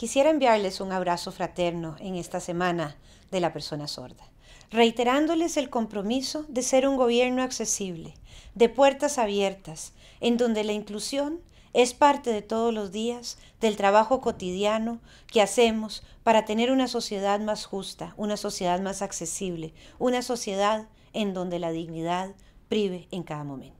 quisiera enviarles un abrazo fraterno en esta semana de la persona sorda, reiterándoles el compromiso de ser un gobierno accesible, de puertas abiertas, en donde la inclusión es parte de todos los días, del trabajo cotidiano que hacemos para tener una sociedad más justa, una sociedad más accesible, una sociedad en donde la dignidad prive en cada momento.